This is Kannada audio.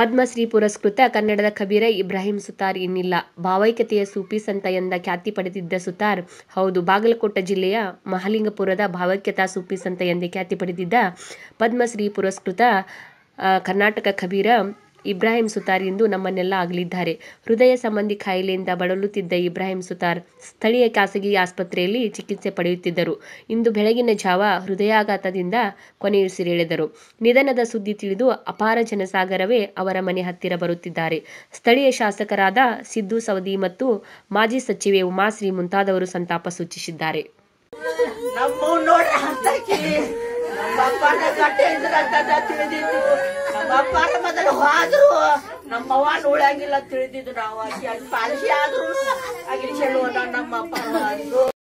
ಪದ್ಮಶ್ರೀ ಪುರಸ್ಕೃತ ಕನ್ನಡದ ಕಬೀರ ಇಬ್ರಾಹಿಂ ಸುತಾರ್ ಇನ್ನಿಲ್ಲ. ಭಾವೈಕ್ಯತೆಯ ಸೂಫಿ ಸಂತ ಎಂದ ಖ್ಯಾತಿ ಪಡೆದಿದ್ದ ಸುತಾರ್, ಹೌದು, ಬಾಗಲಕೋಟೆ ಜಿಲ್ಲೆಯ ಮಹಾಲಿಂಗಪುರದ ಭಾವೈಕ್ಯತಾ ಸೂಪಿ ಸಂತ ಎಂದೇ ಖ್ಯಾತಿ ಪಡೆದಿದ್ದ ಪದ್ಮಶ್ರೀ ಪುರಸ್ಕೃತ ಕರ್ನಾಟಕ ಕಬೀರ ಇಬ್ರಾಹಿಂ ಸುತಾರ್ ಇಂದು ನಮ್ಮನ್ನೆಲ್ಲ ಆಗಲಿದ್ದಾರೆ ಹೃದಯ ಸಂಬಂಧಿ ಕಾಯಿಲೆಯಿಂದ ಬಳಲುತ್ತಿದ್ದ ಇಬ್ರಾಹಿಂ ಸುತಾರ್ ಸ್ಥಳೀಯ ಖಾಸಗಿ ಆಸ್ಪತ್ರೆಯಲ್ಲಿ ಚಿಕಿತ್ಸೆ ಪಡೆಯುತ್ತಿದ್ದರು. ಇಂದು ಬೆಳಗಿನ ಜಾವ ಹೃದಯಾಘಾತದಿಂದ ಕೊನೆಯುಸಿರೆಳೆದರು. ನಿಧನದ ಸುದ್ದಿ ತಿಳಿದು ಅಪಾರ ಜನಸಾಗರವೇ ಅವರ ಮನೆ ಹತ್ತಿರ ಬರುತ್ತಿದ್ದಾರೆ. ಸ್ಥಳೀಯ ಶಾಸಕರಾದ ಸಿದ್ದು ಸವದಿ ಮತ್ತು ಮಾಜಿ ಸಚಿವೆ ಉಮಾಶ್ರೀ ಮುಂತಾದವರು ಸಂತಾಪ ಸೂಚಿಸಿದ್ದಾರೆ. ಮೊದಲು ಹಾದ್ರು ನಮ್ಮವ್ವ ಉಳಂಗಿಲ್ಲ ತಿಳಿದಿದ್ದು ನಾವು ಅಲ್ಲಿ ಪಾಲಿಸಿ ಆದ್ರು ಆಗಿ ನಮ್ಮ ನಮ್ಮಪ್ಪ